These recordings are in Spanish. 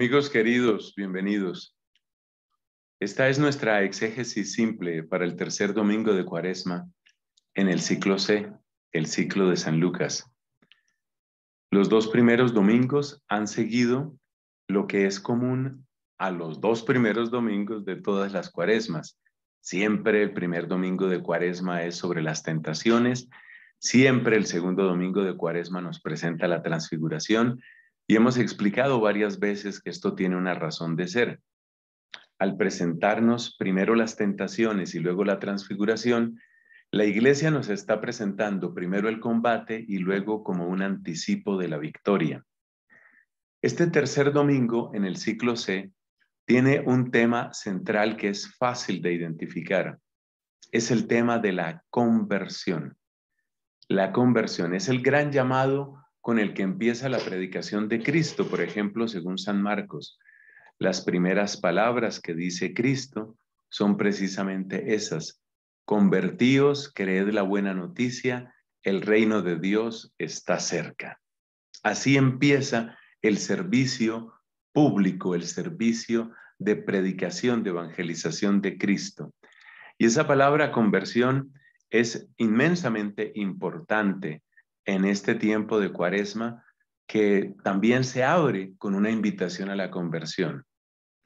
Amigos queridos, bienvenidos. Esta es nuestra exégesis simple para el tercer domingo de Cuaresma en el ciclo C, el ciclo de San Lucas. Los dos primeros domingos han seguido lo que es común a los dos primeros domingos de todas las Cuaresmas. Siempre el primer domingo de Cuaresma es sobre las tentaciones, siempre el segundo domingo de Cuaresma nos presenta la transfiguración y hemos explicado varias veces que esto tiene una razón de ser. Al presentarnos primero las tentaciones y luego la transfiguración, la iglesia nos está presentando primero el combate y luego como un anticipo de la victoria. Este tercer domingo en el ciclo C tiene un tema central que es fácil de identificar. Es el tema de la conversión. La conversión es el gran llamado con el que empieza la predicación de Cristo, por ejemplo, según San Marcos. Las primeras palabras que dice Cristo son precisamente esas. Convertíos, creed la buena noticia, el reino de Dios está cerca. Así empieza el servicio público, el servicio de predicación, de evangelización de Cristo. Y esa palabra conversión es inmensamente importante en este tiempo de cuaresma que también se abre con una invitación a la conversión.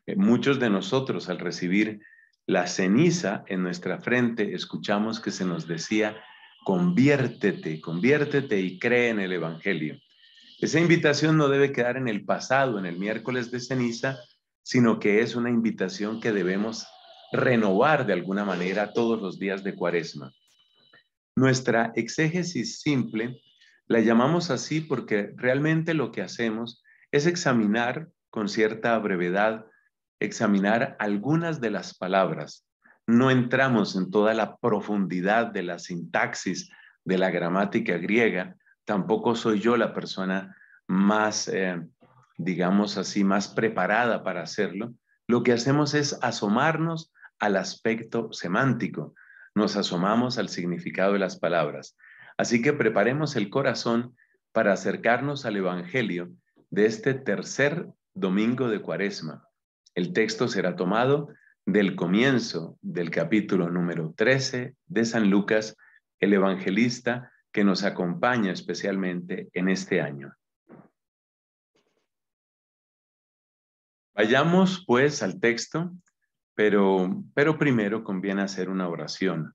Eh, muchos de nosotros al recibir la ceniza en nuestra frente escuchamos que se nos decía, conviértete, conviértete y cree en el Evangelio. Esa invitación no debe quedar en el pasado, en el miércoles de ceniza, sino que es una invitación que debemos renovar de alguna manera todos los días de cuaresma. Nuestra exégesis simple la llamamos así porque realmente lo que hacemos es examinar con cierta brevedad, examinar algunas de las palabras. No entramos en toda la profundidad de la sintaxis de la gramática griega. Tampoco soy yo la persona más, eh, digamos así, más preparada para hacerlo. Lo que hacemos es asomarnos al aspecto semántico. Nos asomamos al significado de las palabras. Así que preparemos el corazón para acercarnos al Evangelio de este tercer domingo de Cuaresma. El texto será tomado del comienzo del capítulo número 13 de San Lucas, el evangelista que nos acompaña especialmente en este año. Vayamos pues al texto, pero, pero primero conviene hacer una oración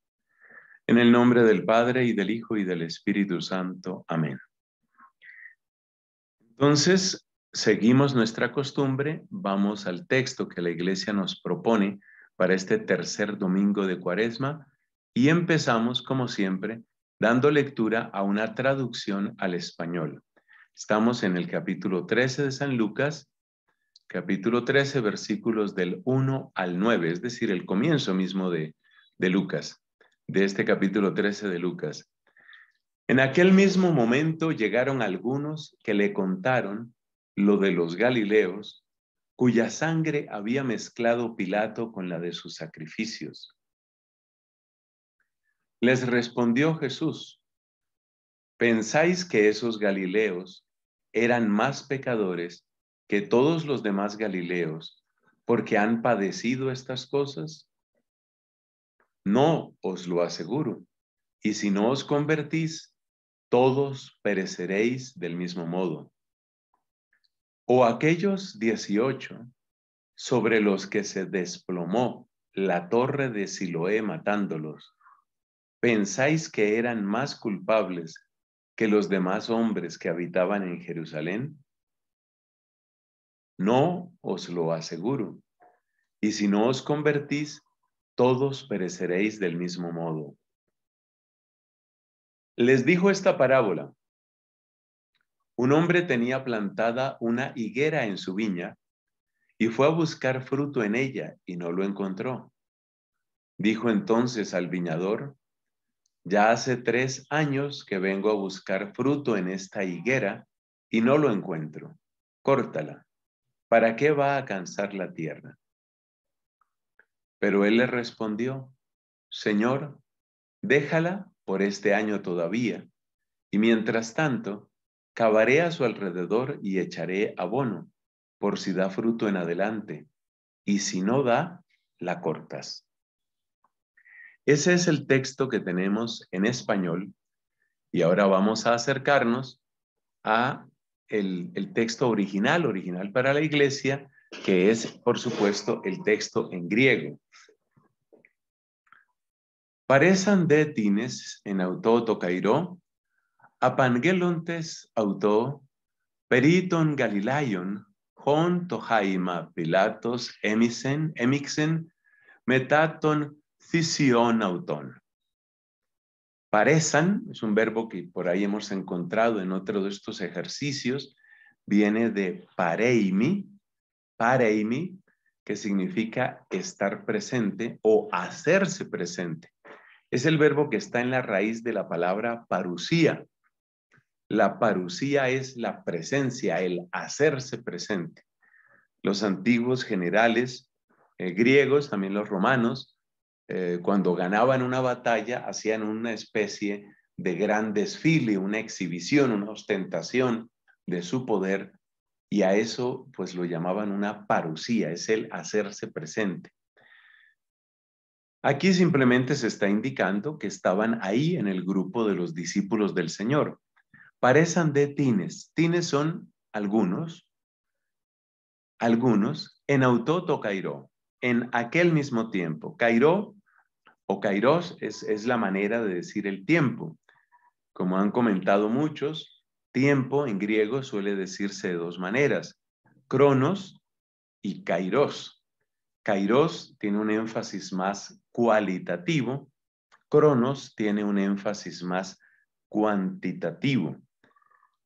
En el nombre del Padre y del Hijo y del Espíritu Santo. Amén. Entonces, seguimos nuestra costumbre, vamos al texto que la Iglesia nos propone para este tercer domingo de Cuaresma y empezamos, como siempre, dando lectura a una traducción al español. Estamos en el capítulo 13 de San Lucas, capítulo 13, versículos del 1 al 9, es decir, el comienzo mismo de, de Lucas de este capítulo 13 de Lucas. En aquel mismo momento llegaron algunos que le contaron lo de los Galileos, cuya sangre había mezclado Pilato con la de sus sacrificios. Les respondió Jesús, ¿pensáis que esos Galileos eran más pecadores que todos los demás Galileos porque han padecido estas cosas? No os lo aseguro. Y si no os convertís, todos pereceréis del mismo modo. O aquellos dieciocho sobre los que se desplomó la torre de Siloé matándolos, ¿pensáis que eran más culpables que los demás hombres que habitaban en Jerusalén? No os lo aseguro. Y si no os convertís, todos pereceréis del mismo modo. Les dijo esta parábola. Un hombre tenía plantada una higuera en su viña y fue a buscar fruto en ella y no lo encontró. Dijo entonces al viñador, ya hace tres años que vengo a buscar fruto en esta higuera y no lo encuentro. Córtala. ¿Para qué va a cansar la tierra? Pero él le respondió, Señor, déjala por este año todavía, y mientras tanto, cavaré a su alrededor y echaré abono, por si da fruto en adelante, y si no da, la cortas. Ese es el texto que tenemos en español, y ahora vamos a acercarnos a el texto original, original para la iglesia, que es, por supuesto, el texto en griego. Paresan de tines en auto apangelontes auto, periton galilaion, hon tojaima pilatos emisen, emixen, metaton cision auton. Paresan, es un verbo que por ahí hemos encontrado en otro de estos ejercicios, viene de pareimi, pareimi, que significa estar presente o hacerse presente. Es el verbo que está en la raíz de la palabra parucía. La parucía es la presencia, el hacerse presente. Los antiguos generales eh, griegos, también los romanos, eh, cuando ganaban una batalla, hacían una especie de gran desfile, una exhibición, una ostentación de su poder y a eso pues lo llamaban una parucía, es el hacerse presente. Aquí simplemente se está indicando que estaban ahí en el grupo de los discípulos del Señor. Parecen de tines. Tines son algunos, algunos, en autoto cairó, en aquel mismo tiempo. Cairó o kairos es la manera de decir el tiempo. Como han comentado muchos, Tiempo en griego suele decirse de dos maneras, cronos y kairos. Kairos tiene un énfasis más cualitativo, cronos tiene un énfasis más cuantitativo.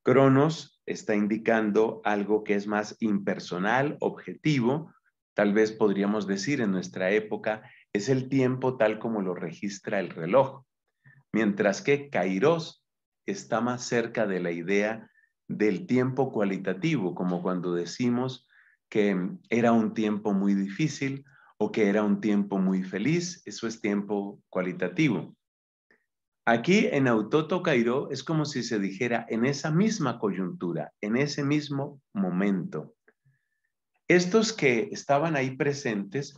Cronos está indicando algo que es más impersonal, objetivo, tal vez podríamos decir en nuestra época, es el tiempo tal como lo registra el reloj, mientras que kairos está más cerca de la idea del tiempo cualitativo, como cuando decimos que era un tiempo muy difícil o que era un tiempo muy feliz, eso es tiempo cualitativo. Aquí en Autoto Cairo es como si se dijera en esa misma coyuntura, en ese mismo momento. Estos que estaban ahí presentes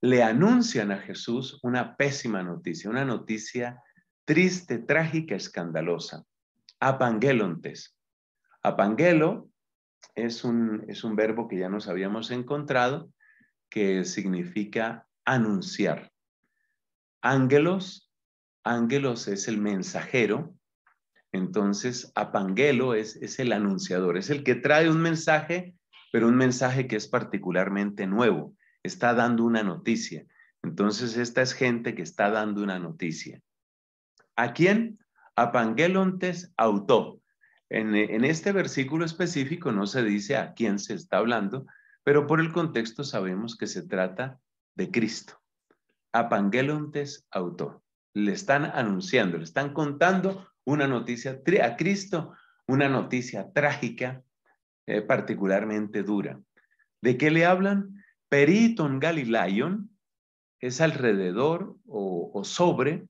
le anuncian a Jesús una pésima noticia, una noticia triste, trágica, escandalosa. Apangelontes. Apangelo es un, es un verbo que ya nos habíamos encontrado que significa anunciar. Ángelos, ángelos es el mensajero, entonces apangelo es el anunciador, es el que trae un mensaje, pero un mensaje que es particularmente nuevo, está dando una noticia. Entonces esta es gente que está dando una noticia. ¿A quién? A autó. En, este versículo específico no se dice a quién se está hablando, pero por el contexto sabemos que se trata de Cristo. A Pangelontes autó. Le están anunciando, le están contando una noticia a Cristo, una noticia trágica, eh, particularmente dura. ¿De qué le hablan? Periton Galileon es alrededor o sobre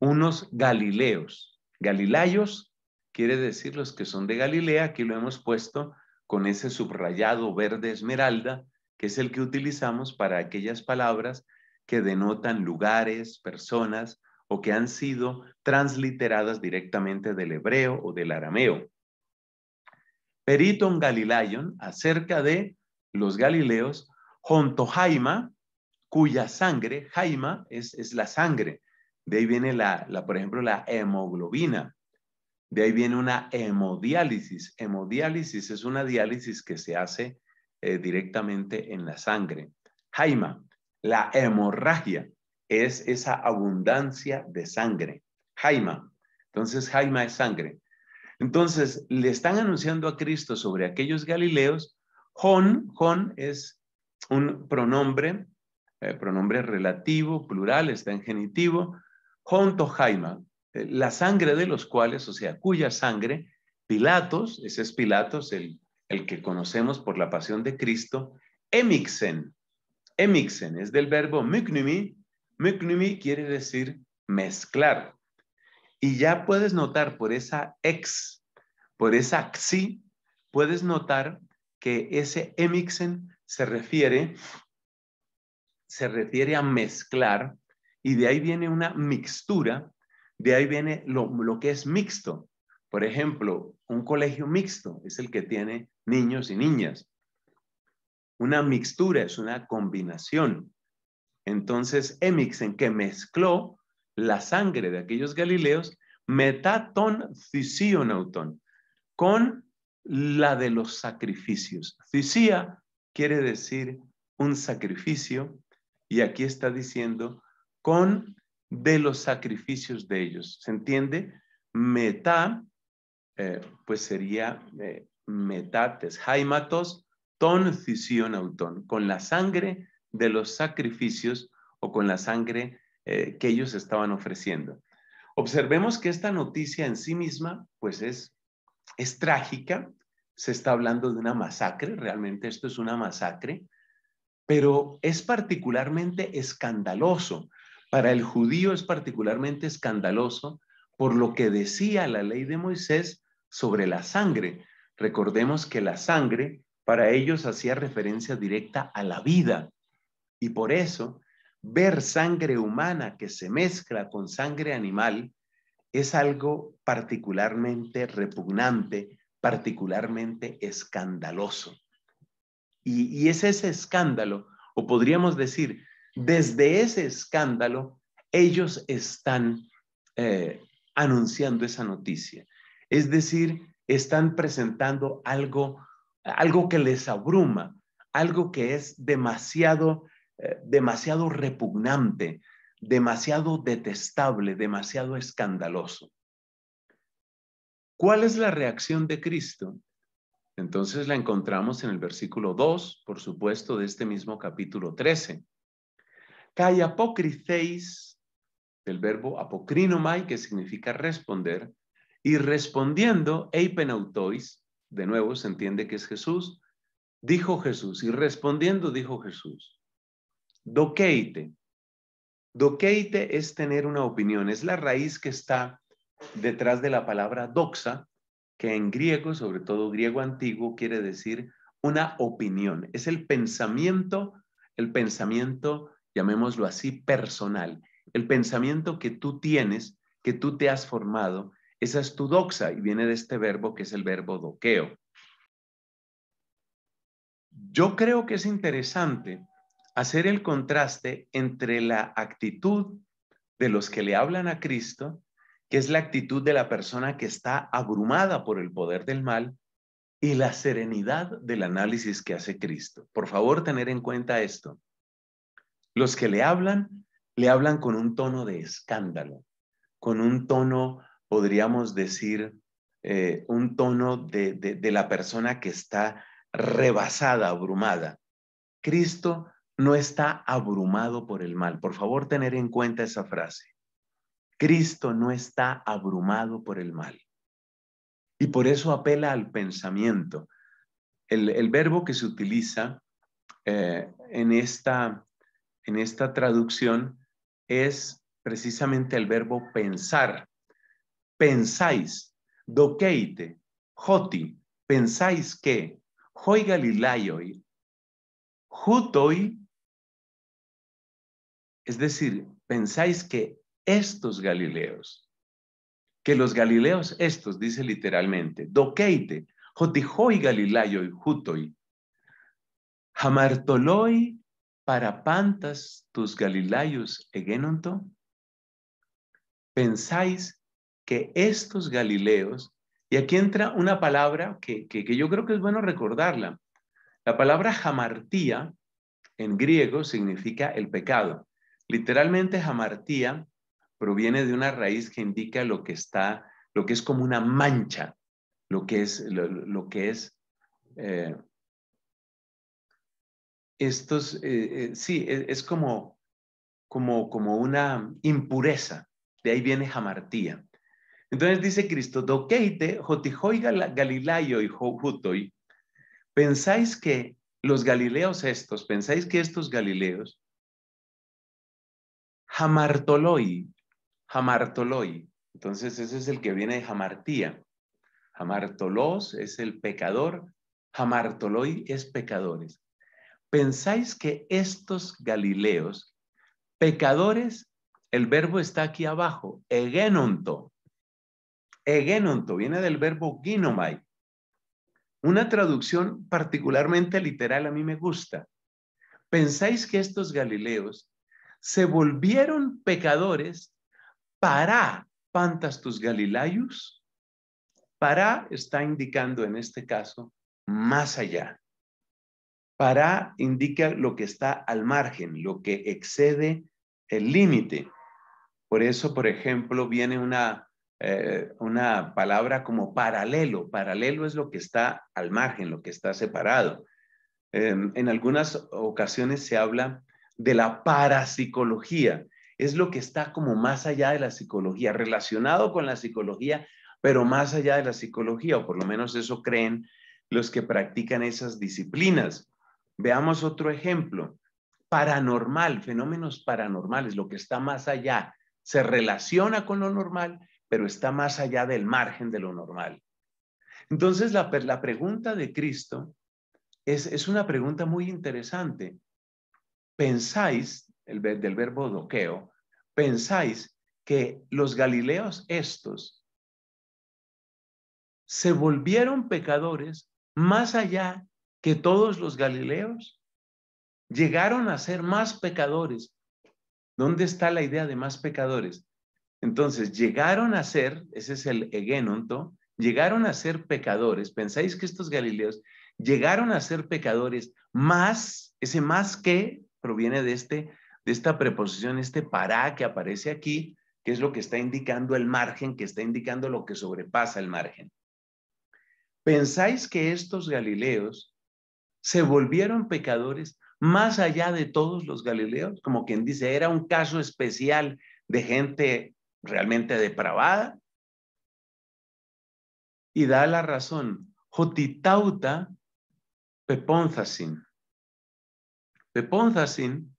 unos galileos. Galileos quiere decir los que son de Galilea, aquí lo hemos puesto con ese subrayado verde esmeralda, que es el que utilizamos para aquellas palabras que denotan lugares, personas o que han sido transliteradas directamente del hebreo o del arameo. Periton Galileon, acerca de los galileos, junto Jaima, cuya sangre, Jaima es, es la sangre, de ahí viene, la, por ejemplo, la hemoglobina. De ahí viene una hemodiálisis. Hemodiálisis es una diálisis que se hace eh, directamente en la sangre. Jaima, la hemorragia es esa abundancia de sangre. Jaima. Entonces, Jaima es sangre. Entonces, le están anunciando a Cristo sobre aquellos galileos. Jon, Jon es un pronombre, eh, pronombre relativo, plural, está en genitivo. Jaima, eh, la sangre de los cuales, o sea, cuya sangre, Pilatos, ese es Pilatos, el, que conocemos por la pasión de Cristo, emixen, emixen es del verbo myknumi, myknumi quiere decir mezclar. Y ya puedes notar por esa ex, por esa xi, puedes notar que ese emixen se refiere, se refiere a mezclar y de ahí viene una mixtura, de ahí viene lo, que es mixto. Por ejemplo, un colegio mixto es el que tiene niños y niñas. Una mixtura es una combinación. Entonces, emixen, que mezcló la sangre de aquellos galileos, metaton thisionauton, con la de los sacrificios. Cisía quiere decir un sacrificio, y aquí está diciendo con de los sacrificios de ellos. ¿Se entiende? Meta, eh, pues sería eh, metates, haimatos, ton auton, con la sangre de los sacrificios o con la sangre eh, que ellos estaban ofreciendo. Observemos que esta noticia en sí misma, pues es, es trágica, se está hablando de una masacre, realmente esto es una masacre, pero es particularmente escandaloso para el judío es particularmente escandaloso por lo que decía la ley de Moisés sobre la sangre. Recordemos que la sangre para ellos hacía referencia directa a la vida. Y por eso, ver sangre humana que se mezcla con sangre animal es algo particularmente repugnante, particularmente escandaloso. Y, es ese escándalo, o podríamos decir, desde ese escándalo, ellos están eh, anunciando esa noticia. Es decir, están presentando algo, algo que les abruma, algo que es demasiado, eh, demasiado repugnante, demasiado detestable, demasiado escandaloso. ¿Cuál es la reacción de Cristo? Entonces la encontramos en el versículo 2, por supuesto, de este mismo capítulo 13. Kai apocriceis, del verbo apocrinomai, que significa responder, y respondiendo, eipenautois, de nuevo se entiende que es Jesús, dijo Jesús, y respondiendo dijo Jesús, dokeite. Dokeite es tener una opinión, es la raíz que está detrás de la palabra doxa, que en griego, sobre todo griego antiguo, quiere decir una opinión, es el pensamiento, el pensamiento llamémoslo así, personal, el pensamiento que tú tienes, que tú te has formado, esa es tu doxa y viene de este verbo que es el verbo doqueo. Yo creo que es interesante hacer el contraste entre la actitud de los que le hablan a Cristo, que es la actitud de la persona que está abrumada por el poder del mal, y la serenidad del análisis que hace Cristo. Por favor, tener en cuenta esto. Los que le hablan, le hablan con un tono de escándalo, con un tono, podríamos decir, eh, un tono de, la persona que está rebasada, abrumada. Cristo no está abrumado por el mal. Por favor, tener en cuenta esa frase. Cristo no está abrumado por el mal. Y por eso apela al pensamiento. El, verbo que se utiliza eh, en esta en esta traducción es precisamente el verbo pensar. Pensáis, doqueite, joti, pensáis que, hoy galilayoi, jutoi, es decir, pensáis que estos galileos, que los galileos estos, dice literalmente, dokeite, hoy galilayoi, jutoi, hamartoloi para pantas tus Galileos egenonto? ¿Pensáis que estos Galileos, y aquí entra una palabra que, yo creo que es bueno recordarla, la palabra jamartía en griego significa el pecado. Literalmente jamartía proviene de una raíz que indica lo que está, lo que es como una mancha, lo que es, lo, que es eh, estos, eh, eh, sí, e, es, como, como, como una impureza. De ahí viene jamartía. Entonces dice Cristo, doqueite, jotijoi y ¿Pensáis que los galileos estos, pensáis que estos galileos, jamartoloi, jamartoloi, entonces ese es el que viene de jamartía. Jamartolos es el pecador, jamartoloi es pecadores. ¿Pensáis que estos Galileos, pecadores, el verbo está aquí abajo, egenonto, egenonto, viene del verbo ginomai, una traducción particularmente literal a mí me gusta. ¿Pensáis que estos Galileos se volvieron pecadores para pantas tus Para está indicando en este caso más allá. Para indica lo que está al margen, lo que excede el límite. Por eso, por ejemplo, viene una, eh, palabra como paralelo. Paralelo es lo que está al margen, lo que está separado. en algunas ocasiones se habla de la parapsicología. Es lo que está como más allá de la psicología, relacionado con la psicología, pero más allá de la psicología, o por lo menos eso creen los que practican esas disciplinas. Veamos otro ejemplo. Paranormal, fenómenos paranormales, lo que está más allá. Se relaciona con lo normal, pero está más allá del margen de lo normal. Entonces, la, pregunta de Cristo es, una pregunta muy interesante. ¿Pensáis, del verbo doqueo, pensáis que los galileos estos se volvieron pecadores más allá que todos los galileos llegaron a ser más pecadores. ¿Dónde está la idea de más pecadores? Entonces, llegaron a ser, ese es el egenonto, llegaron a ser pecadores. ¿Pensáis que estos galileos llegaron a ser pecadores más, ese más que proviene de, este, de esta preposición, este para que aparece aquí, que es lo que está indicando el margen, que está indicando lo que sobrepasa el margen. ¿Pensáis que estos galileos se volvieron pecadores más allá de todos los galileos, como quien dice, era un caso especial de gente realmente depravada. Y da la razón, Jotitauta Peponzasin. Peponzasin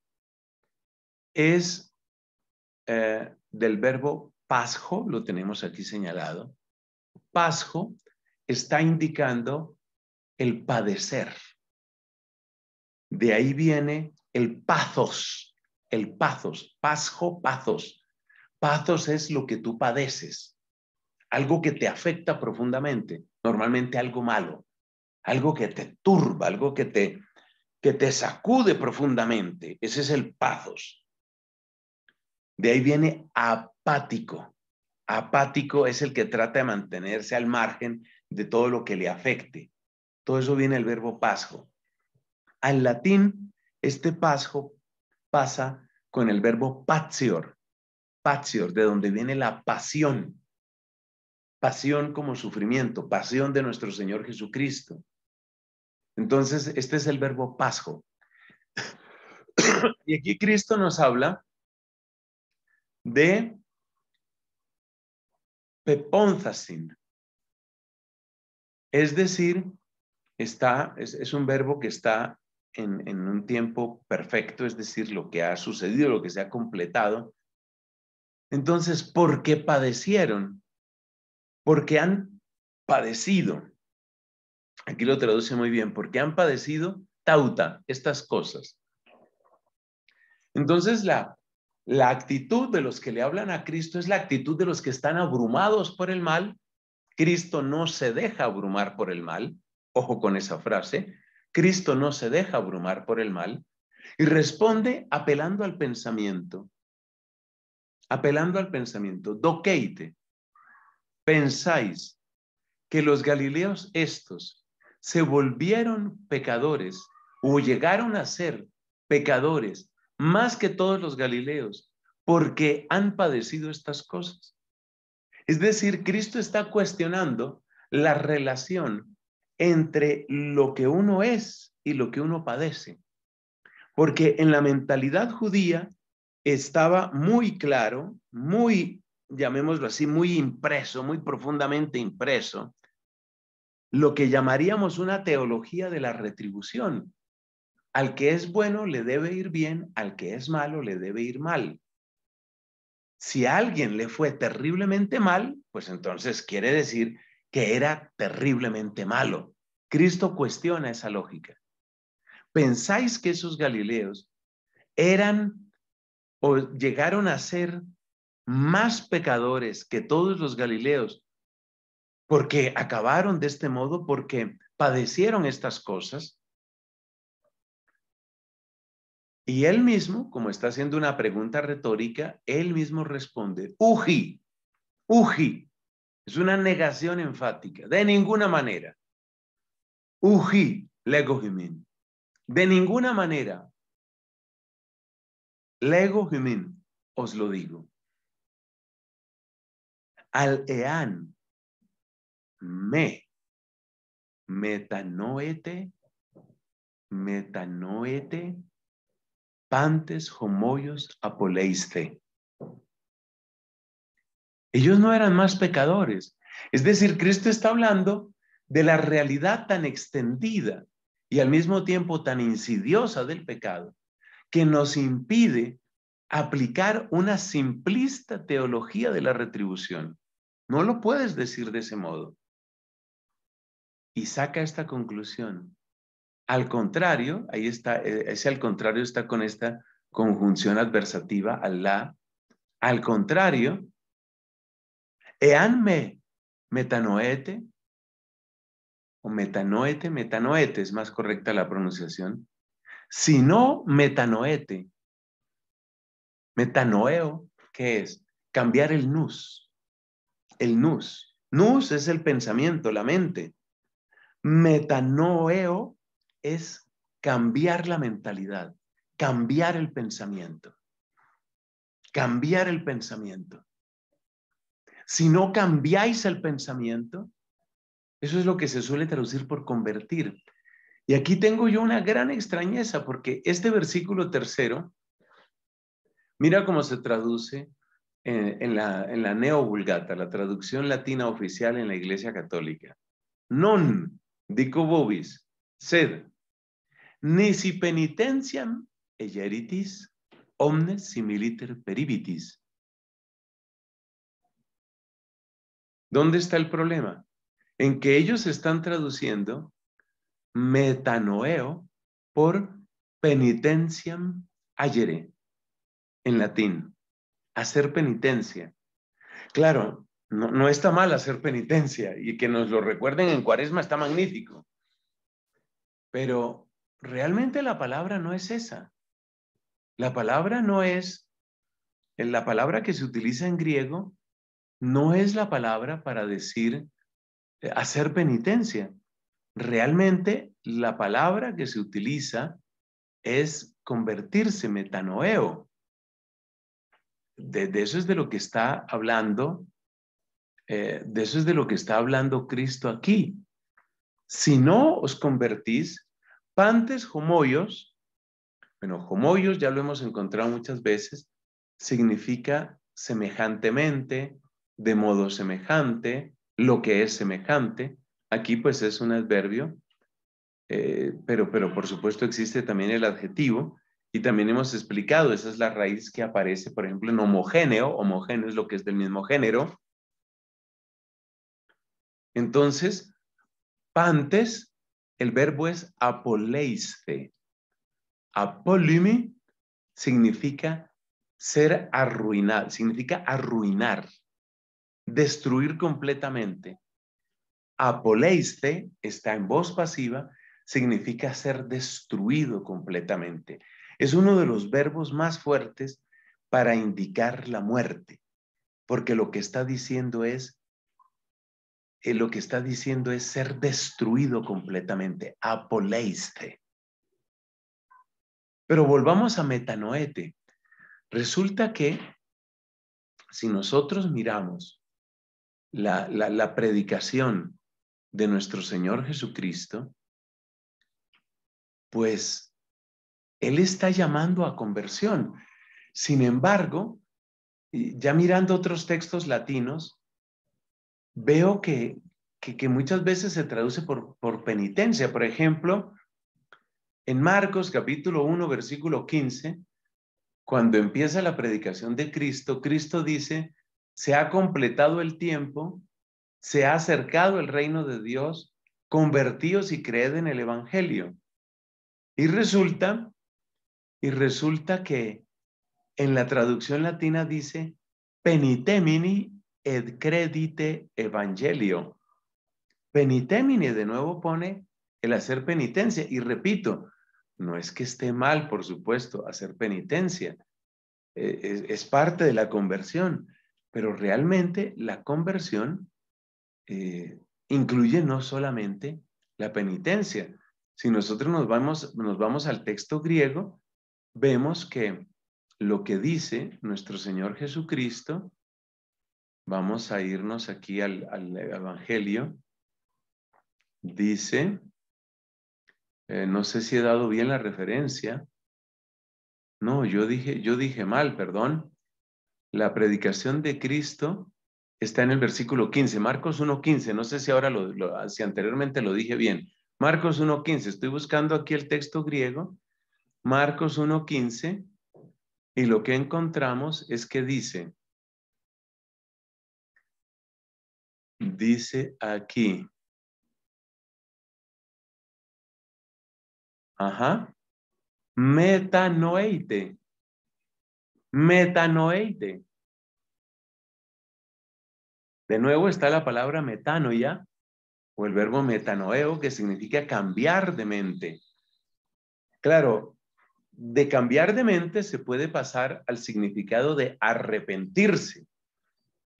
es eh, del verbo pasjo, lo tenemos aquí señalado. Pasjo está indicando el padecer. De ahí viene el pazos, el pazos, pasjo, pazos. Pazos es lo que tú padeces, algo que te afecta profundamente, normalmente algo malo, algo que te turba, algo que te, que te sacude profundamente. Ese es el pazos. De ahí viene apático. Apático es el que trata de mantenerse al margen de todo lo que le afecte. Todo eso viene el verbo pazjo. Al latín, este pasjo pasa con el verbo patior, patior, de donde viene la pasión, pasión como sufrimiento, pasión de nuestro Señor Jesucristo. Entonces, este es el verbo pasjo. Y aquí Cristo nos habla de peponzasin, es decir, está, es un verbo que está en, un tiempo perfecto, es decir, lo que ha sucedido, lo que se ha completado. Entonces, ¿por qué padecieron? Porque han padecido. Aquí lo traduce muy bien, porque han padecido tauta estas cosas. Entonces, la, la actitud de los que le hablan a Cristo es la actitud de los que están abrumados por el mal. Cristo no se deja abrumar por el mal, ojo con esa frase, Cristo no se deja abrumar por el mal y responde apelando al pensamiento, apelando al pensamiento, doqueite, pensáis que los galileos estos se volvieron pecadores o llegaron a ser pecadores más que todos los galileos porque han padecido estas cosas. Es decir, Cristo está cuestionando la relación entre lo que uno es y lo que uno padece. Porque en la mentalidad judía estaba muy claro, muy, llamémoslo así, muy impreso, muy profundamente impreso, lo que llamaríamos una teología de la retribución. Al que es bueno le debe ir bien, al que es malo le debe ir mal. Si a alguien le fue terriblemente mal, pues entonces quiere decir que era terriblemente malo. Cristo cuestiona esa lógica. ¿Pensáis que esos galileos eran o llegaron a ser más pecadores que todos los galileos porque acabaron de este modo, porque padecieron estas cosas? Y él mismo, como está haciendo una pregunta retórica, él mismo responde, uji, uji, es una negación enfática. De ninguna manera. Uji lego jimin. De ninguna manera. Lego jimin. Os lo digo. Al ean. Me. Metanoete. Metanoete. Pantes homoyos apoleiste. Ellos no eran más pecadores. Es decir, Cristo está hablando de la realidad tan extendida y al mismo tiempo tan insidiosa del pecado que nos impide aplicar una simplista teología de la retribución. No lo puedes decir de ese modo. Y saca esta conclusión. Al contrario, ahí está, eh, ese al contrario está con esta conjunción adversativa al la. Al contrario, Eanme metanoete, o metanoete, metanoete es más correcta la pronunciación, sino metanoete. Metanoeo, ¿qué es? Cambiar el nus. El nus. Nus es el pensamiento, la mente. Metanoeo es cambiar la mentalidad, cambiar el pensamiento. Cambiar el pensamiento. Si no cambiáis el pensamiento, eso es lo que se suele traducir por convertir. Y aquí tengo yo una gran extrañeza porque este versículo tercero, mira cómo se traduce en, la, en la Neovulgata, la traducción latina oficial en la Iglesia Católica. Non dico vobis, sed, nisi penitentiam eyeritis, omnes similiter peribitis. ¿Dónde está el problema? En que ellos están traduciendo metanoeo por penitentiam ayere en latín, hacer penitencia. Claro, no, no, está mal hacer penitencia y que nos lo recuerden en cuaresma está magnífico. Pero realmente la palabra no es esa. La palabra no es, la palabra que se utiliza en griego no es la palabra para decir eh, hacer penitencia. Realmente la palabra que se utiliza es convertirse, metanoeo. De, eso es de lo que está hablando, eh, de eso es de lo que está hablando Cristo aquí. Si no os convertís, pantes homoyos, bueno, homoyos ya lo hemos encontrado muchas veces, significa semejantemente, de modo semejante, lo que es semejante. Aquí pues es un adverbio, eh, pero, pero por supuesto existe también el adjetivo y también hemos explicado, esa es la raíz que aparece, por ejemplo, en homogéneo, homogéneo es lo que es del mismo género. Entonces, pantes, el verbo es apoleiste. Apolimi significa ser arruinado, significa arruinar destruir completamente. Apoleiste está en voz pasiva, significa ser destruido completamente. Es uno de los verbos más fuertes para indicar la muerte, porque lo que está diciendo es eh, lo que está diciendo es ser destruido completamente, apoleiste. Pero volvamos a metanoete. Resulta que si nosotros miramos la, predicación de nuestro Señor Jesucristo, pues Él está llamando a conversión. Sin embargo, ya mirando otros textos latinos, veo que, que, muchas veces se traduce por, por penitencia. Por ejemplo, en Marcos capítulo 1, versículo 15, cuando empieza la predicación de Cristo, Cristo dice, se ha completado el tiempo, se ha acercado el reino de Dios, convertíos y creed en el Evangelio. Y resulta, y resulta que en la traducción latina dice, penitemini et credite evangelio. Penitemini de nuevo pone el hacer penitencia. Y repito, no es que esté mal, por supuesto, hacer penitencia. E, e, es parte de la conversión. Pero realmente la conversión eh, incluye no solamente la penitencia. Si nosotros nos vamos, nos vamos al texto griego, vemos que lo que dice nuestro Señor Jesucristo, vamos a irnos aquí al, Evangelio, dice, eh, no sé si he dado bien la referencia, no, yo dije, yo dije mal, perdón, la predicación de Cristo está en el versículo 15, Marcos 1.15, no sé si ahora, lo, si anteriormente lo dije bien, Marcos 1.15, estoy buscando aquí el texto griego, Marcos 1.15, y lo que encontramos es que dice, dice aquí, ajá, metanoite, Metanoite. De nuevo está la palabra metanoia o el verbo metanoeo que significa cambiar de mente. Claro, de cambiar de mente se puede pasar al significado de arrepentirse.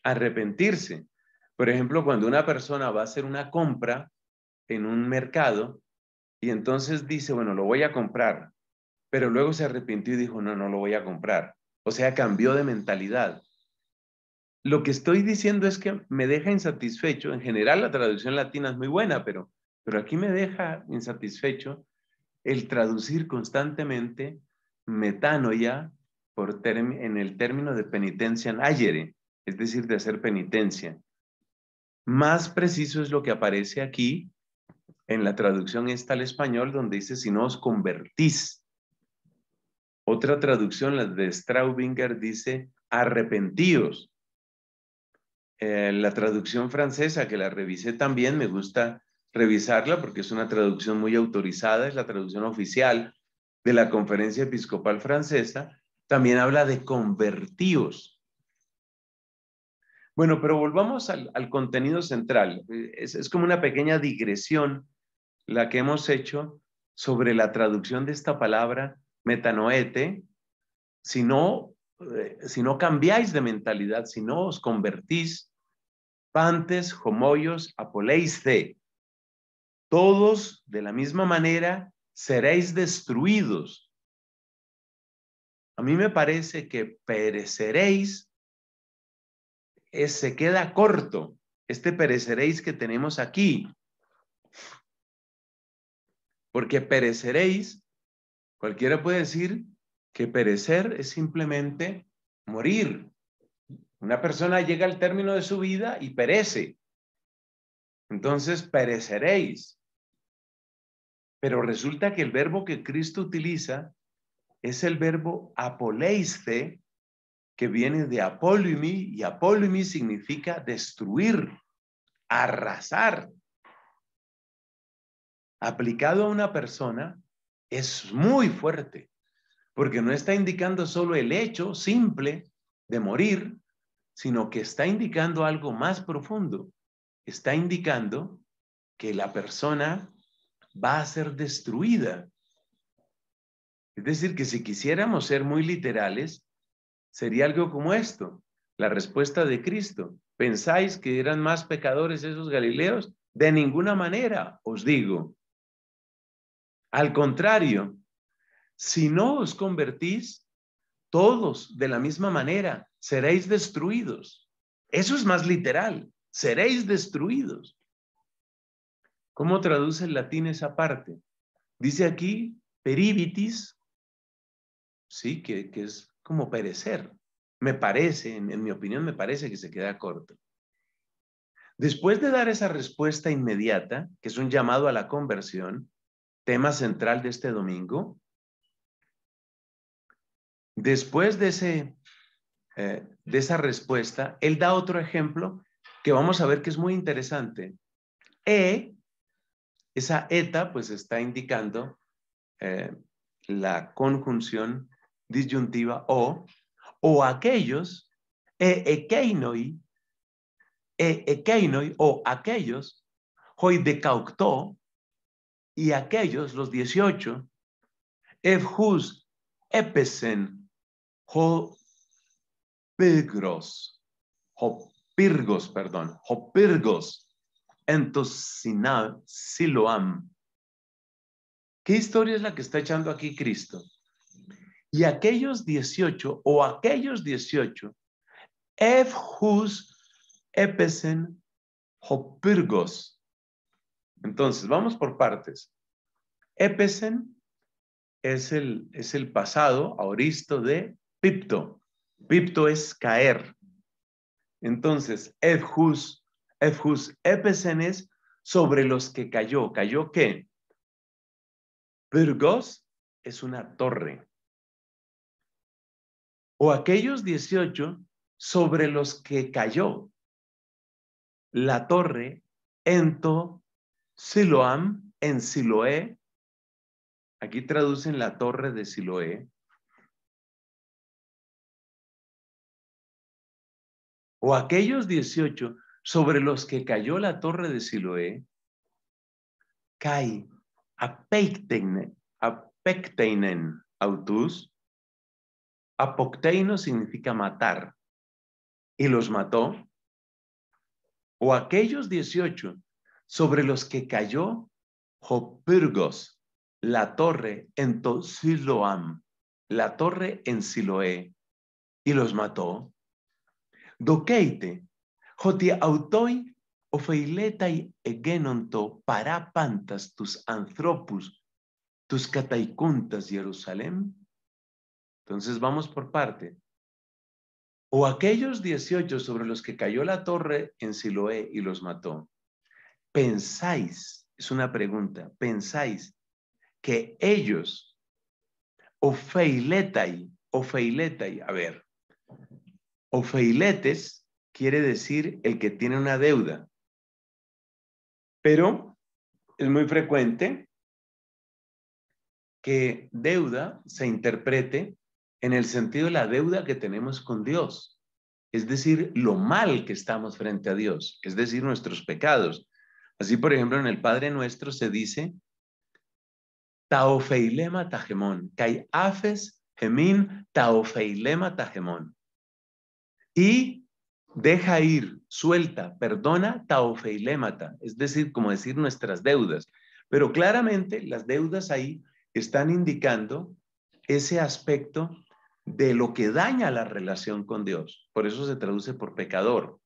Arrepentirse. Por ejemplo, cuando una persona va a hacer una compra en un mercado y entonces dice, bueno, lo voy a comprar, pero luego se arrepintió y dijo, no, no lo voy a comprar. O sea, cambió de mentalidad. Lo que estoy diciendo es que me deja insatisfecho. En general, la traducción latina es muy buena, pero, pero aquí me deja insatisfecho el traducir constantemente metanoia por en el término de penitencia en es decir, de hacer penitencia. Más preciso es lo que aparece aquí en la traducción esta al español, donde dice, si no os convertís otra traducción, la de Straubinger, dice arrepentidos. Eh, la traducción francesa, que la revisé también, me gusta revisarla porque es una traducción muy autorizada, es la traducción oficial de la Conferencia Episcopal Francesa, también habla de convertidos. Bueno, pero volvamos al, contenido central. es como una pequeña digresión la que hemos hecho sobre la traducción de esta palabra metanoete, si no, eh, si no cambiáis de mentalidad, si no os convertís, pantes, homoios, apoleiste, todos de la misma manera seréis destruidos. A mí me parece que pereceréis, eh, se queda corto este pereceréis que tenemos aquí, porque pereceréis Cualquiera puede decir que perecer es simplemente morir. Una persona llega al término de su vida y perece. Entonces pereceréis. Pero resulta que el verbo que Cristo utiliza es el verbo apoleiste, que viene de apolimi, y apolimi significa destruir, arrasar. Aplicado a una persona, es muy fuerte, porque no está indicando solo el hecho simple de morir, sino que está indicando algo más profundo. Está indicando que la persona va a ser destruida. Es decir, que si quisiéramos ser muy literales, sería algo como esto, la respuesta de Cristo. ¿Pensáis que eran más pecadores esos galileos? De ninguna manera, os digo, al contrario, si no os convertís, todos de la misma manera seréis destruidos. Eso es más literal, seréis destruidos. ¿Cómo traduce el latín esa parte? Dice aquí peribitis, sí, que, es como perecer. Me parece, en mi opinión, me parece que se queda corto. Después de dar esa respuesta inmediata, que es un llamado a la conversión, tema central de este domingo. Después de, ese, eh, de esa respuesta, él da otro ejemplo que vamos a ver que es muy interesante. E, esa eta, pues está indicando eh, la conjunción disyuntiva o, o aquellos, e keinoi e ekeinoi, o aquellos, hoy decautó, y aquellos, los 18, Efjus epesen Jopirgos, Jopirgos, perdón, Jopirgos, entosinal siloam. ¿Qué historia es la que está echando aquí Cristo? Y aquellos dieciocho o aquellos 18, efjus epesen hopirgos, entonces, vamos por partes. Epesen es el, es el pasado auristo de pipto. Pipto es caer. Entonces, ephus ephus epesen es sobre los que cayó. ¿Cayó qué? Burgos es una torre. O aquellos 18 sobre los que cayó la torre ento Siloam en Siloé. Aquí traducen la torre de Siloé. O aquellos dieciocho sobre los que cayó la torre de Siloé, cae apecteinen, apecteinen autus. Apocteino significa matar. Y los mató. O aquellos dieciocho sobre los que cayó Jopurgos, la torre en Siloam, la torre en Siloé, y los mató. Dokeite, Jotiautoi, ofeiletai egenonto pantas tus anthropus, tus cataicuntas Jerusalén. Entonces vamos por parte. O aquellos dieciocho sobre los que cayó la torre en Siloé y los mató pensáis, es una pregunta, pensáis que ellos, o feiletai, o feiletai, a ver, o feiletes quiere decir el que tiene una deuda, pero es muy frecuente que deuda se interprete en el sentido de la deuda que tenemos con Dios, es decir, lo mal que estamos frente a Dios, es decir, nuestros pecados, Así, por ejemplo, en el Padre Nuestro se dice, Taofeilema Tajemón, Kai Afes Gemín Taofeilema Tajemón. Y deja ir, suelta, perdona Taofeilemata, es decir, como decir nuestras deudas. Pero claramente las deudas ahí están indicando ese aspecto de lo que daña la relación con Dios. Por eso se traduce por pecador.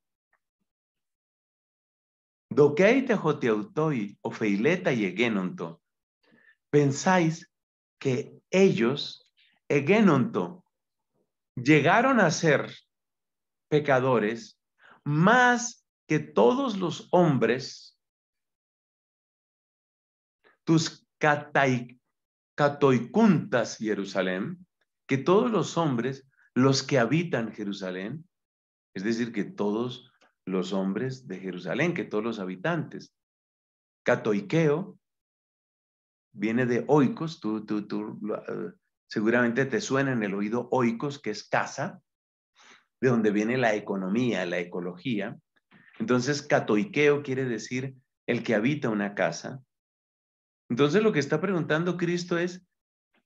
Doqueite joteautoi o feileta egenonto. Pensáis que ellos, egenonto, llegaron a ser pecadores más que todos los hombres, tus catoicuntas Jerusalén, que todos los hombres, los que habitan Jerusalén, es decir, que todos los hombres de Jerusalén, que todos los habitantes. Catoikeo, viene de oikos, tú, tú, tú eh, seguramente te suena en el oído oikos, que es casa, de donde viene la economía, la ecología. Entonces, catoikeo quiere decir el que habita una casa. Entonces, lo que está preguntando Cristo es,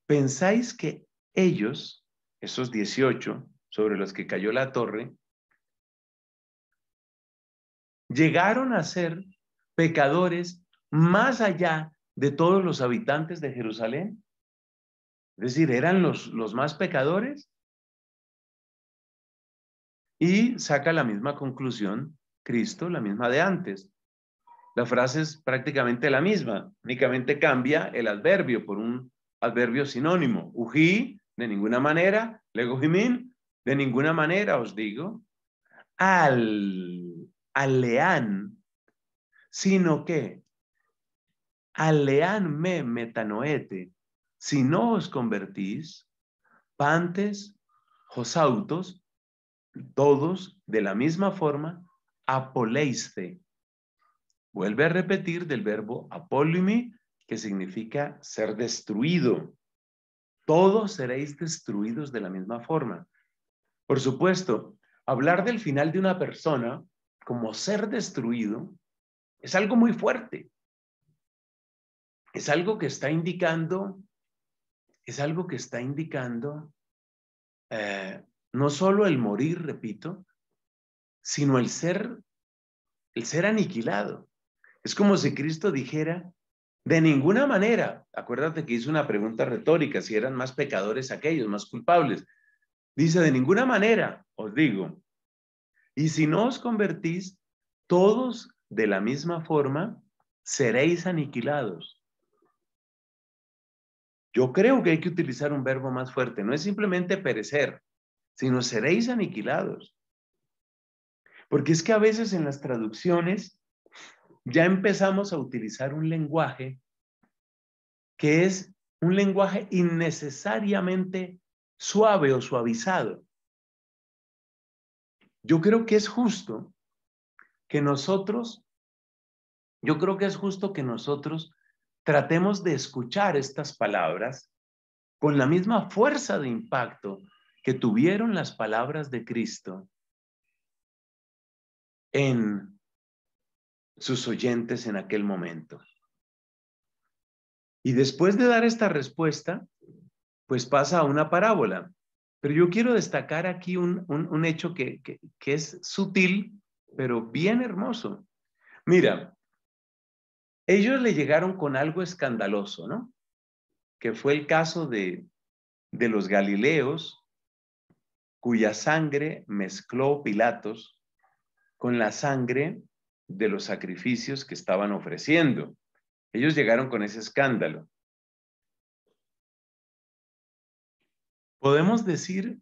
¿pensáis que ellos, esos 18 sobre los que cayó la torre, llegaron a ser pecadores más allá de todos los habitantes de Jerusalén. Es decir, eran los, más pecadores. Y saca la misma conclusión Cristo, la misma de antes. La frase es prácticamente la misma, únicamente cambia el adverbio por un adverbio sinónimo. Uji, de ninguna manera, jimín, de ninguna manera os digo, al aleán, sino que aleán me metanoete, si no os convertís, pantes, josautos, todos de la misma forma, apoleiste. Vuelve a repetir del verbo apolimi, que significa ser destruido. Todos seréis destruidos de la misma forma. Por supuesto, hablar del final de una persona como ser destruido es algo muy fuerte. Es algo que está indicando, es algo que está indicando eh, no solo el morir, repito, sino el ser, el ser aniquilado. Es como si Cristo dijera, de ninguna manera, acuérdate que hizo una pregunta retórica, si eran más pecadores aquellos, más culpables. Dice, de ninguna manera, os digo, y si no os convertís, todos de la misma forma seréis aniquilados. Yo creo que hay que utilizar un verbo más fuerte. No es simplemente perecer, sino seréis aniquilados. Porque es que a veces en las traducciones ya empezamos a utilizar un lenguaje que es un lenguaje innecesariamente suave o suavizado. Yo creo que es justo que nosotros, yo creo que es justo que nosotros tratemos de escuchar estas palabras con la misma fuerza de impacto que tuvieron las palabras de Cristo en sus oyentes en aquel momento. Y después de dar esta respuesta, pues pasa a una parábola. Pero yo quiero destacar aquí un, un, hecho que, que, es sutil, pero bien hermoso. Mira, ellos le llegaron con algo escandaloso, ¿no? Que fue el caso de, de los Galileos, cuya sangre mezcló Pilatos con la sangre de los sacrificios que estaban ofreciendo. Ellos llegaron con ese escándalo. Podemos decir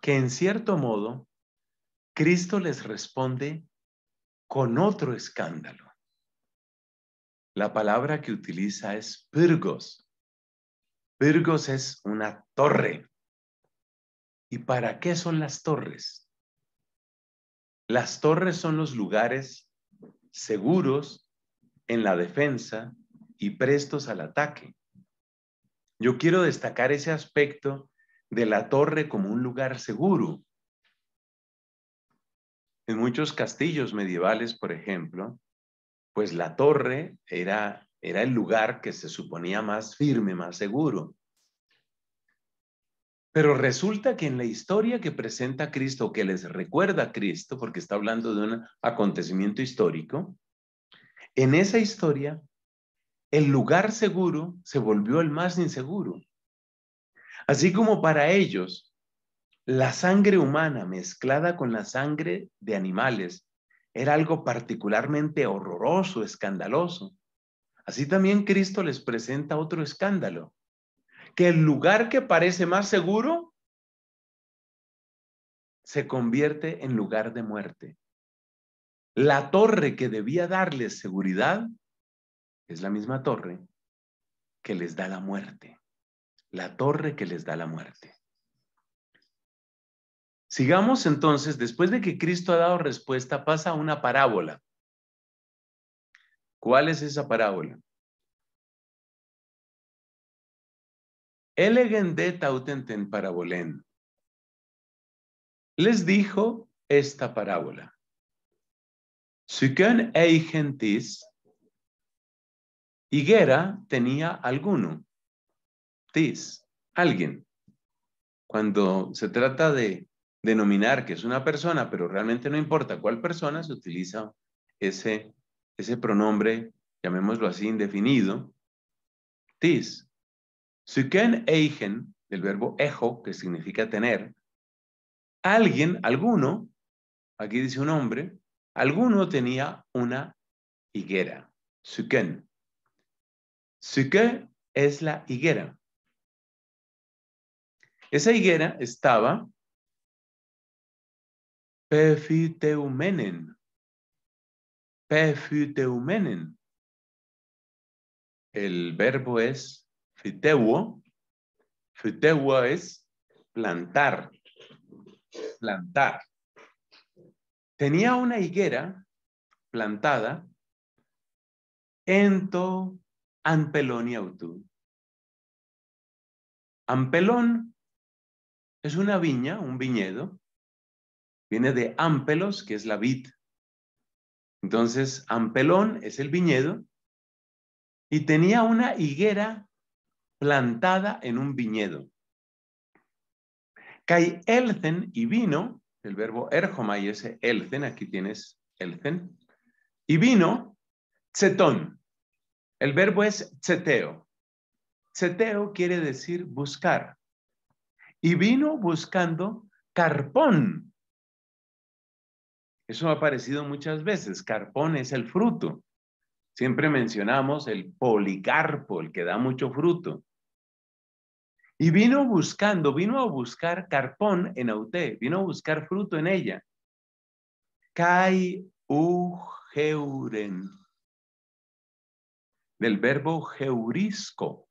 que en cierto modo, Cristo les responde con otro escándalo. La palabra que utiliza es virgos. Virgos es una torre. ¿Y para qué son las torres? Las torres son los lugares seguros en la defensa y prestos al ataque. Yo quiero destacar ese aspecto de la torre como un lugar seguro. En muchos castillos medievales, por ejemplo, pues la torre era, era el lugar que se suponía más firme, más seguro. Pero resulta que en la historia que presenta Cristo, que les recuerda Cristo, porque está hablando de un acontecimiento histórico, en esa historia, el lugar seguro se volvió el más inseguro. Así como para ellos, la sangre humana mezclada con la sangre de animales era algo particularmente horroroso, escandaloso. Así también Cristo les presenta otro escándalo, que el lugar que parece más seguro se convierte en lugar de muerte. La torre que debía darles seguridad es la misma torre que les da la muerte la torre que les da la muerte. Sigamos entonces, después de que Cristo ha dado respuesta, pasa una parábola. ¿Cuál es esa parábola? de tautenten parabolen. Les dijo esta parábola. Sükön eigentis, higuera tenía alguno Tis. alguien. Cuando se trata de denominar que es una persona, pero realmente no importa cuál persona, se utiliza ese, pronombre, llamémoslo así, indefinido, Tis. Suken eigen, del verbo ejo, que significa tener, alguien, alguno, aquí dice un hombre, alguno tenía una higuera. Suken. Suke es la higuera. Esa higuera estaba Pefiteumenen. Pefiteumenen. El verbo es fiteuo. Fiteuo es plantar. Plantar. Tenía una higuera plantada ento autu. Ampelón es una viña, un viñedo. Viene de ampelos, que es la vid. Entonces, ampelón es el viñedo. Y tenía una higuera plantada en un viñedo. Cay elzen y vino, el verbo erjoma y ese elcen, aquí tienes elcen. y vino tsetón. El verbo es tseteo. Tseteo quiere decir buscar y vino buscando carpón. Eso ha aparecido muchas veces. Carpón es el fruto. Siempre mencionamos el policarpo, el que da mucho fruto. Y vino buscando, vino a buscar carpón en Auté, vino a buscar fruto en ella. Kai geuren del verbo geurisco,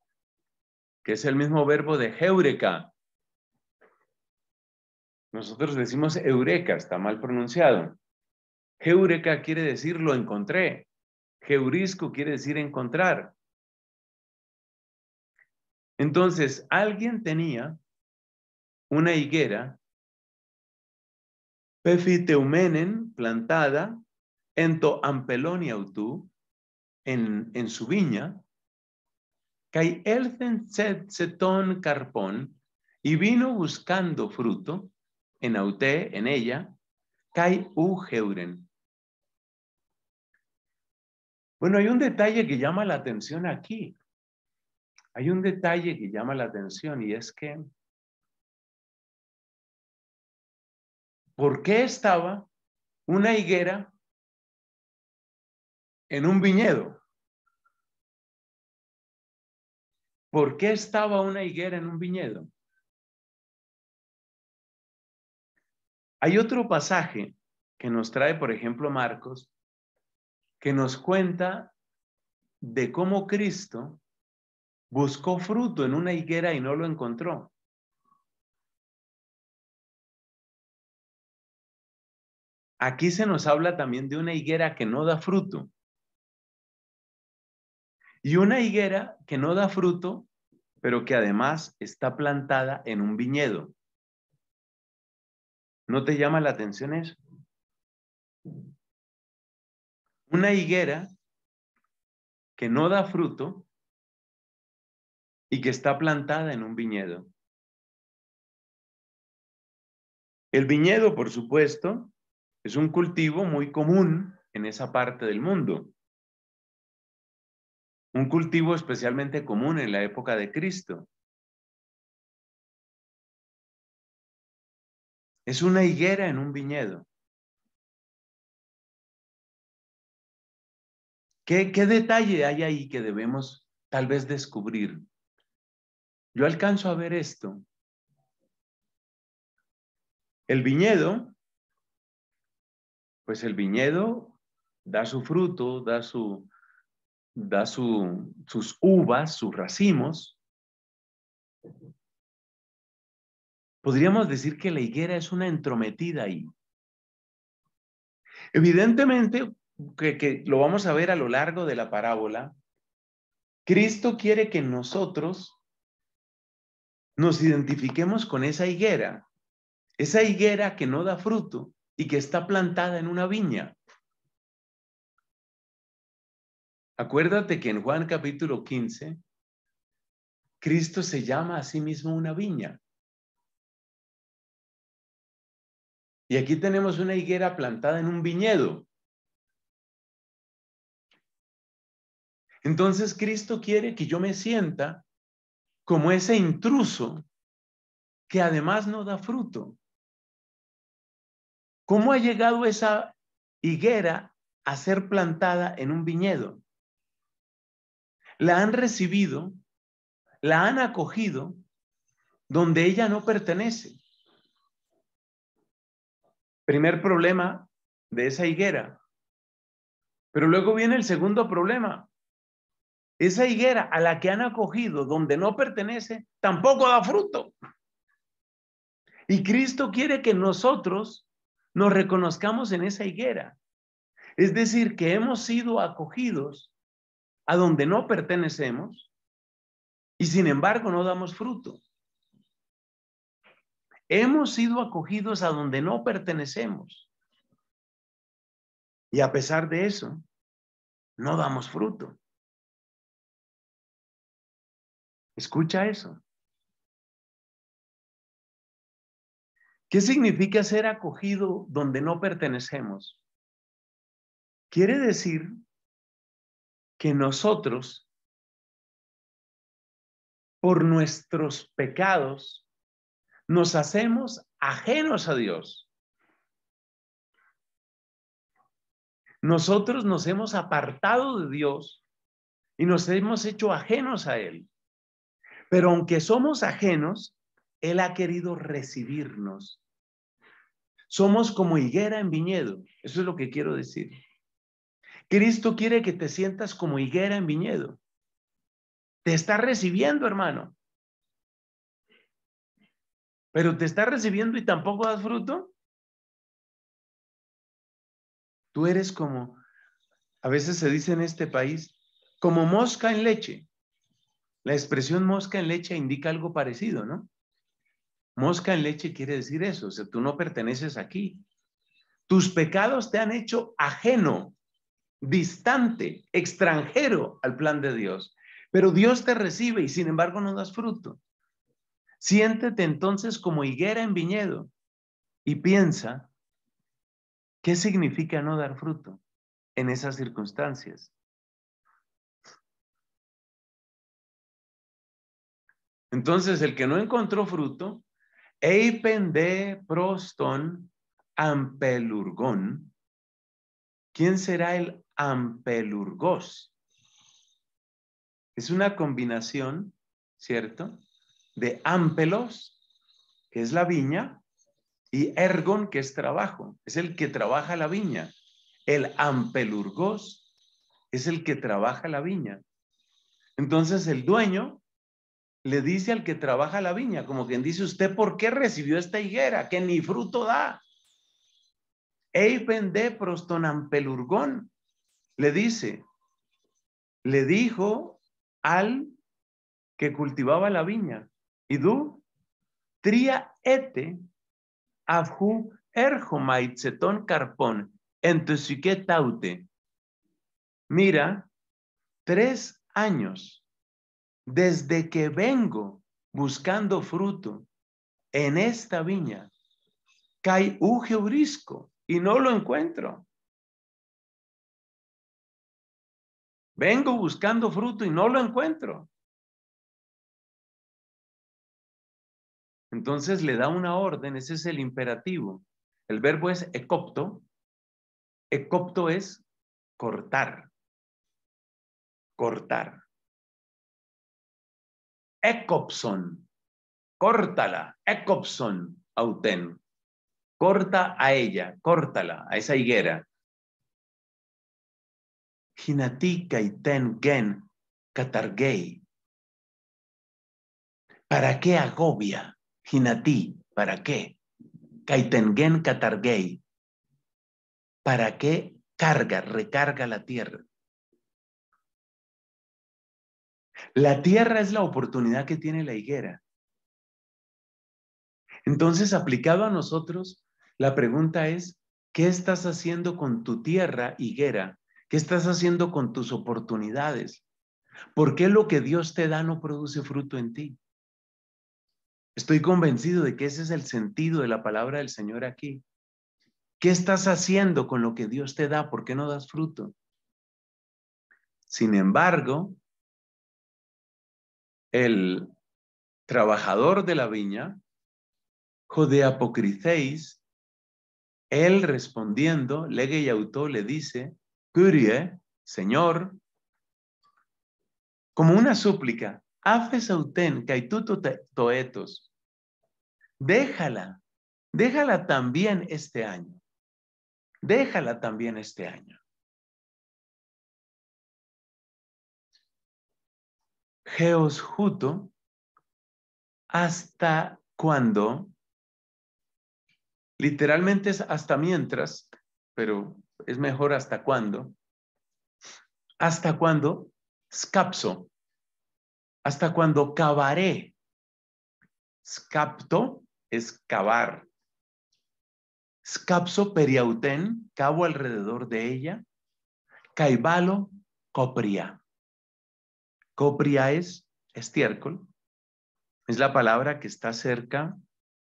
que es el mismo verbo de heureka, nosotros decimos eureka, está mal pronunciado. Eureka quiere decir lo encontré. Heurisco quiere decir encontrar. Entonces, alguien tenía una higuera Pefiteumenen plantada en en, en su viña, carpón, y vino buscando fruto, en Auté, en ella, Kai U Bueno, hay un detalle que llama la atención aquí. Hay un detalle que llama la atención y es que ¿por qué estaba una higuera en un viñedo? ¿Por qué estaba una higuera en un viñedo? Hay otro pasaje que nos trae, por ejemplo, Marcos, que nos cuenta de cómo Cristo buscó fruto en una higuera y no lo encontró. Aquí se nos habla también de una higuera que no da fruto. Y una higuera que no da fruto, pero que además está plantada en un viñedo. ¿No te llama la atención eso? Una higuera que no da fruto y que está plantada en un viñedo. El viñedo, por supuesto, es un cultivo muy común en esa parte del mundo. Un cultivo especialmente común en la época de Cristo. Es una higuera en un viñedo. ¿Qué, detalle hay ahí que debemos tal vez descubrir? Yo alcanzo a ver esto. El viñedo, pues el viñedo da su fruto, da, sus uvas, sus racimos, Podríamos decir que la higuera es una entrometida ahí. Evidentemente, que, lo vamos a ver a lo largo de la parábola, Cristo quiere que nosotros nos identifiquemos con esa higuera, esa higuera que no da fruto y que está plantada en una viña. Acuérdate que en Juan capítulo 15, Cristo se llama a sí mismo una viña. Y aquí tenemos una higuera plantada en un viñedo. Entonces Cristo quiere que yo me sienta como ese intruso que además no da fruto. ¿Cómo ha llegado esa higuera a ser plantada en un viñedo? La han recibido, la han acogido donde ella no pertenece primer problema de esa higuera. Pero luego viene el segundo problema. Esa higuera a la que han acogido donde no pertenece, tampoco da fruto. Y Cristo quiere que nosotros nos reconozcamos en esa higuera. Es decir, que hemos sido acogidos a donde no pertenecemos y sin embargo no damos fruto. Hemos sido acogidos a donde no pertenecemos. Y a pesar de eso, no damos fruto. Escucha eso. ¿Qué significa ser acogido donde no pertenecemos? Quiere decir que nosotros, por nuestros pecados, nos hacemos ajenos a Dios. Nosotros nos hemos apartado de Dios y nos hemos hecho ajenos a Él. Pero aunque somos ajenos, Él ha querido recibirnos. Somos como higuera en viñedo. Eso es lo que quiero decir. Cristo quiere que te sientas como higuera en viñedo. Te está recibiendo, hermano pero te está recibiendo y tampoco das fruto. Tú eres como, a veces se dice en este país, como mosca en leche. La expresión mosca en leche indica algo parecido, ¿no? Mosca en leche quiere decir eso, o sea, tú no perteneces aquí. Tus pecados te han hecho ajeno, distante, extranjero al plan de Dios. Pero Dios te recibe y sin embargo no das fruto. Siéntete entonces como higuera en viñedo y piensa, ¿qué significa no dar fruto en esas circunstancias? Entonces, el que no encontró fruto, eipende proston ampelurgón. ¿Quién será el ampelurgos? Es una combinación, ¿cierto? de Ampelos, que es la viña, y Ergon, que es trabajo, es el que trabaja la viña. El Ampelurgos es el que trabaja la viña. Entonces el dueño le dice al que trabaja la viña, como quien dice, ¿usted por qué recibió esta higuera que ni fruto da? Eipen de Ampelurgon le dice, le dijo al que cultivaba la viña, tú, tria ete, avhu erjomaitzetón carpón, entusique taute. Mira, tres años desde que vengo buscando fruto en esta viña, cae un y no lo encuentro. Vengo buscando fruto y no lo encuentro. Entonces le da una orden, ese es el imperativo. El verbo es ecopto. Ecopto es cortar. Cortar. Ecopson. Córtala. Ecopson. Auten. Corta a ella, córtala, a esa higuera. Hinatika y gen catargei. ¿Para qué agobia? Hinati, ¿para qué? Kaitengen Katargei, ¿para qué carga, recarga la tierra? La tierra es la oportunidad que tiene la higuera. Entonces, aplicado a nosotros, la pregunta es, ¿qué estás haciendo con tu tierra higuera? ¿Qué estás haciendo con tus oportunidades? ¿Por qué lo que Dios te da no produce fruto en ti? Estoy convencido de que ese es el sentido de la palabra del Señor aquí. ¿Qué estás haciendo con lo que Dios te da? ¿Por qué no das fruto? Sin embargo, el trabajador de la viña, Jodeapocriceis, él respondiendo, legue y auto le dice, Curie, Señor, como una súplica, afes auten caituto toetos, déjala, déjala también este año. Déjala también este año. Geos hasta cuando, literalmente es hasta mientras, pero es mejor hasta cuando, hasta cuando scapso, hasta cuando cavaré, scapto, es cavar. Scapso periauten, cabo alrededor de ella. Caibalo, copria. Copria es estiércol. Es la palabra que está cerca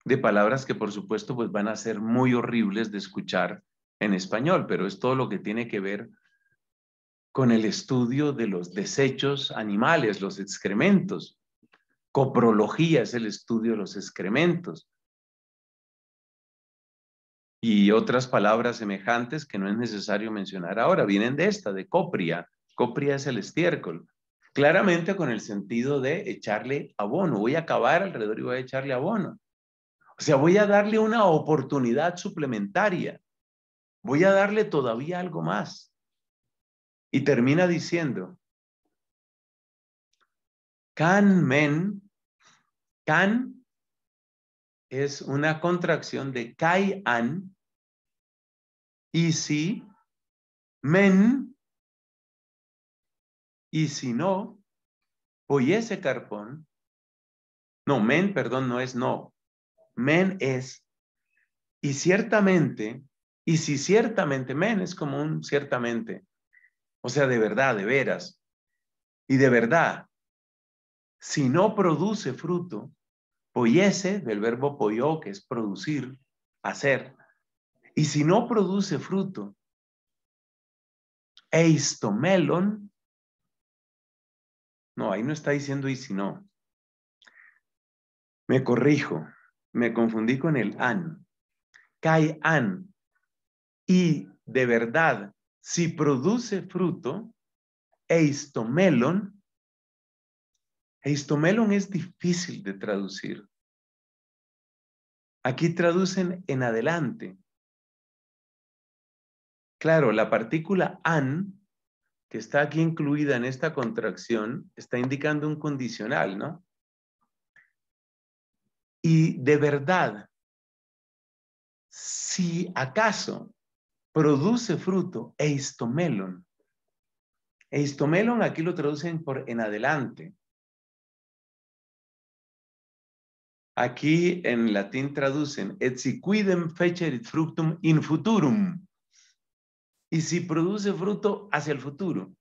de palabras que por supuesto pues van a ser muy horribles de escuchar en español, pero es todo lo que tiene que ver con el estudio de los desechos animales, los excrementos. Coprología es el estudio de los excrementos. Y otras palabras semejantes que no es necesario mencionar ahora, vienen de esta, de copria. Copria es el estiércol. Claramente con el sentido de echarle abono. Voy a acabar alrededor y voy a echarle abono. O sea, voy a darle una oportunidad suplementaria. Voy a darle todavía algo más. Y termina diciendo, Can men Can es una contracción de kai an y si men y si no ese carpón no men perdón no es no men es y ciertamente y si ciertamente men es como un ciertamente o sea de verdad de veras y de verdad si no produce fruto Poyese, del verbo pollo, que es producir, hacer. Y si no produce fruto, eistomelon, no, ahí no está diciendo y si no. Me corrijo, me confundí con el an. Kai an. Y de verdad, si produce fruto, eistomelon, Eistomelon es difícil de traducir. Aquí traducen en adelante. Claro, la partícula an, que está aquí incluida en esta contracción, está indicando un condicional, ¿no? Y de verdad, si acaso produce fruto, eistomelon. Eistomelon aquí lo traducen por en adelante. Aquí en latín traducen, et si quidem fecerit fructum in futurum. Y si produce fruto hacia el futuro.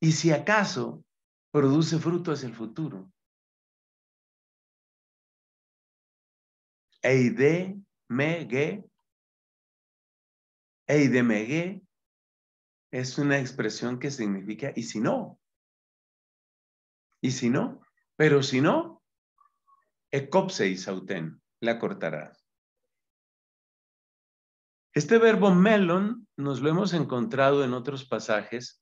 Y si acaso produce fruto hacia el futuro. Eide mege. Eide mege es una expresión que significa y si no. Y si no, pero si no, ecopseis auten, la cortarás. Este verbo melon nos lo hemos encontrado en otros pasajes.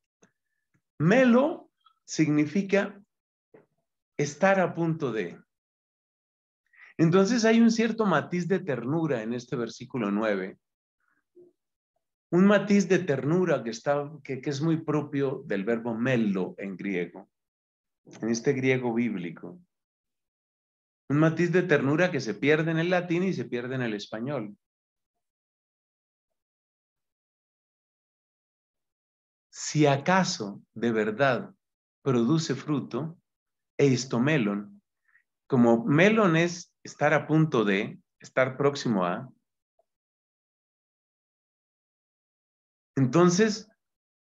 Melo significa estar a punto de. Entonces hay un cierto matiz de ternura en este versículo 9. Un matiz de ternura que, está, que, que es muy propio del verbo melo en griego en este griego bíblico. Un matiz de ternura que se pierde en el latín y se pierde en el español. Si acaso de verdad produce fruto, eistomelon, como melon es estar a punto de, estar próximo a, entonces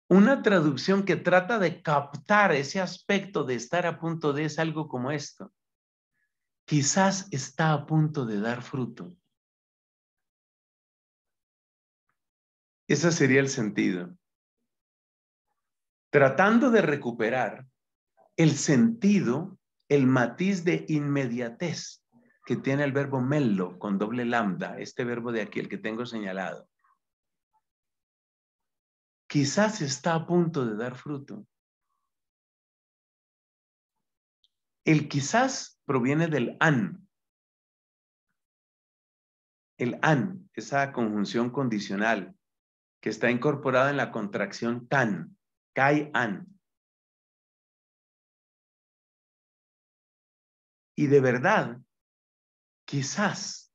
una traducción que trata de captar ese aspecto de estar a punto de es algo como esto. Quizás está a punto de dar fruto. Ese sería el sentido. Tratando de recuperar el sentido, el matiz de inmediatez que tiene el verbo mello con doble lambda, este verbo de aquí, el que tengo señalado quizás está a punto de dar fruto. El quizás proviene del an. El an, esa conjunción condicional que está incorporada en la contracción tan, kai an. Y de verdad, quizás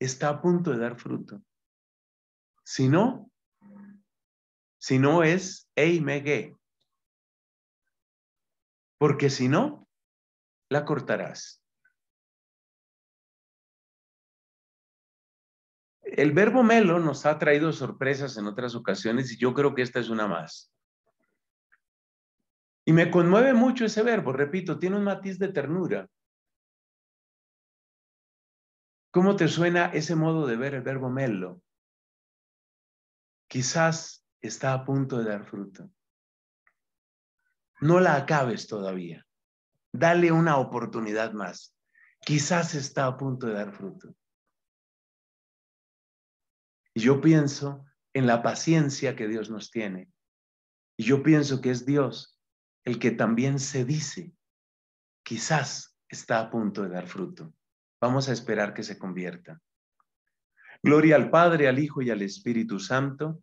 está a punto de dar fruto. Si no, si no es, Eimege. Porque si no, la cortarás. El verbo melo nos ha traído sorpresas en otras ocasiones y yo creo que esta es una más. Y me conmueve mucho ese verbo, repito, tiene un matiz de ternura. ¿Cómo te suena ese modo de ver el verbo melo? Quizás está a punto de dar fruto. No la acabes todavía. Dale una oportunidad más. Quizás está a punto de dar fruto. yo pienso en la paciencia que Dios nos tiene. Y yo pienso que es Dios el que también se dice, quizás está a punto de dar fruto. Vamos a esperar que se convierta. Gloria al Padre, al Hijo y al Espíritu Santo